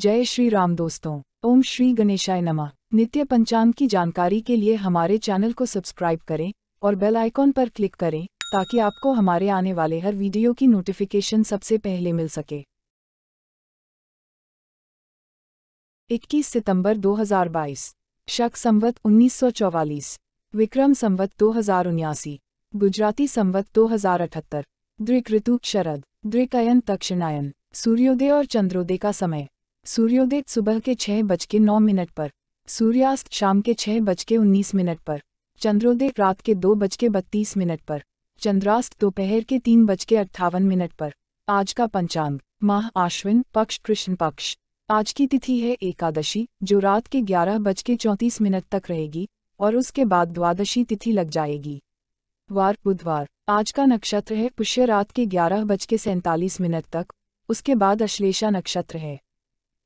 जय श्री राम दोस्तों ओम श्री गणेशाय नमा नित्य पंचांग की जानकारी के लिए हमारे चैनल को सब्सक्राइब करें और बेल आइकॉन पर क्लिक करें ताकि आपको हमारे आने वाले हर वीडियो की नोटिफिकेशन सबसे पहले मिल सके 21 सितंबर 2022 शक संवत 1944 विक्रम संवत दो गुजराती संवत दो हजार अठहत्तर दृक ऋतु शरद दृकयन दक्षिणायन सूर्योदय और चंद्रोदय का समय सूर्योदय सुबह के छह बज के नौ मिनट पर सूर्यास्त शाम के छह बज के उन्नीस मिनट पर चंद्रोदय रात के दो बज के बत्तीस मिनट पर चंद्रास्त दोपहर के तीन बज के अट्ठावन मिनट पर आज का पंचांग माह आश्विन पक्ष कृष्ण पक्ष आज की तिथि है एकादशी जो रात के ग्यारह बज के चौंतीस मिनट तक रहेगी और उसके बाद द्वादशी तिथि लग जाएगी वार बुधवार आज का नक्षत्र है पुष्य रात के ग्यारह बज के सैंतालीस मिनट तक उसके बाद अश्लेषा नक्षत्र है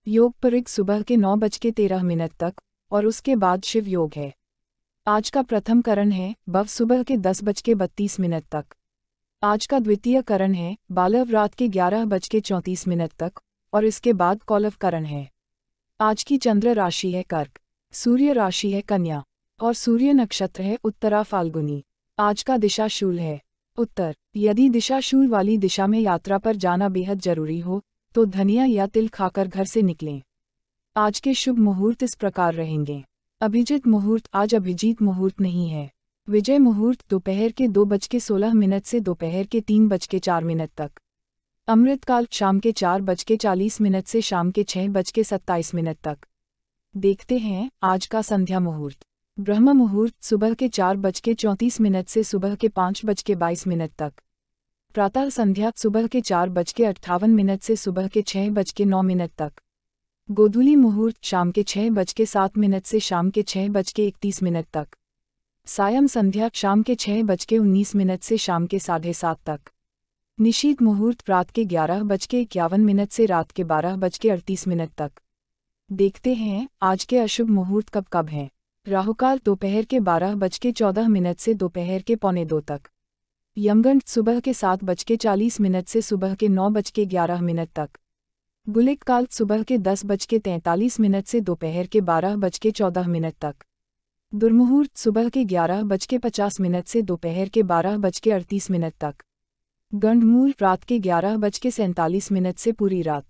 योग एक सुबह के नौ बज के तेरह मिनट तक और उसके बाद शिव योग है आज का प्रथम करण है बव सुबह के दस बज के बत्तीस मिनट तक आज का द्वितीय करण है बालव रात के ग्यारह बज के चौंतीस मिनट तक और इसके बाद कौलव करण है आज की चंद्र राशि है कर्क सूर्य राशि है कन्या और सूर्य नक्षत्र है उत्तरा फाल्गुनी आज का दिशाशूल है उत्तर यदि दिशाशूल वाली दिशा में यात्रा पर जाना बेहद जरूरी हो तो धनिया या तिल खाकर घर से निकलें आज के शुभ मुहूर्त इस प्रकार रहेंगे अभिजीत मुहूर्त आज अभिजीत मुहूर्त नहीं है विजय मुहूर्त दोपहर के दो बज के सोलह मिनट से दोपहर के तीन बज के चार मिनट तक अमृतकाल शाम के चार बज के चालीस मिनट से शाम के छह बज के सत्ताईस मिनट तक देखते हैं आज का संध्या मुहूर्त ब्रह्म मुहूर्त सुबह के चार बज के चौंतीस मिनट से सुबह के पाँच बज के बाईस मिनट तक प्रातः संध्या सुबह के चार बज के अट्ठावन मिनट से सुबह के छह बज के नौ मिनट तक गोधूली मुहूर्त शाम के छह बज के सात मिनट से शाम के छह बज के इकतीस मिनट तक सायम संध्या शाम के छह बज के उन्नीस मिनट से शाम के साढ़े सात तक निशीत मुहूर्त रात के ग्यारह बज के इक्यावन मिनट से रात के बारह बज के अड़तीस मिनट तक देखते हैं आज के अशुभ मुहूर्त कब कब हैं राहुकाल दोपहर के बारह बज के चौदह मिनट से दोपहर के पौने दो तक यमगंड सुबह के सात बज के चालीस मिनट से सुबह के नौ बज के ग्यारह मिनट तक गुलिक काल सुबह के दस बज के तैंतालीस मिनट से दोपहर के बारह बज के चौदह मिनट तक दुर्मुहूर्त सुबह के ग्यारह बज के पचास मिनट से दोपहर के बारह बज के अड़तीस मिनट तक गंडमूल रात के ग्यारह बज के सैंतालीस मिनट से पूरी रात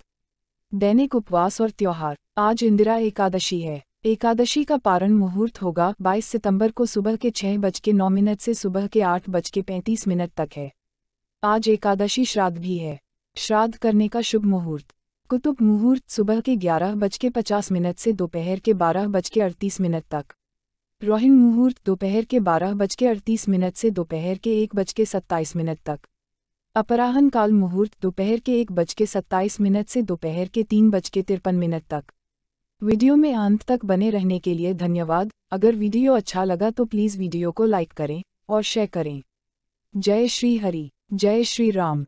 दैनिक उपवास और त्यौहार आज इंदिरा एकादशी है एकादशी का पारण मुहूर्त होगा 22 सितंबर को सुबह के छह बज के नौ मिनट से सुबह के आठ बज के पैंतीस मिनट तक है आज एकादशी श्राद्ध भी है श्राद्ध करने का शुभ मुहूर्त कुतुब मुहूर्त सुबह के ग्यारह बज के पचास मिनट से दोपहर के बारह बज के अड़तीस मिनट तक रोहिण मुहूर्त दोपहर के बारह बज के अड़तीस मिनट से दोपहर के एक बज के सत्ताईस मिनट तक अपराहन काल मुहूर्त दोपहर के एक बज के सत्ताईस मिनट से दोपहर के तीन बज के तिरपन मिनट तक वीडियो में अंत तक बने रहने के लिए धन्यवाद अगर वीडियो अच्छा लगा तो प्लीज़ वीडियो को लाइक करें और शेयर करें जय श्री हरि जय श्री राम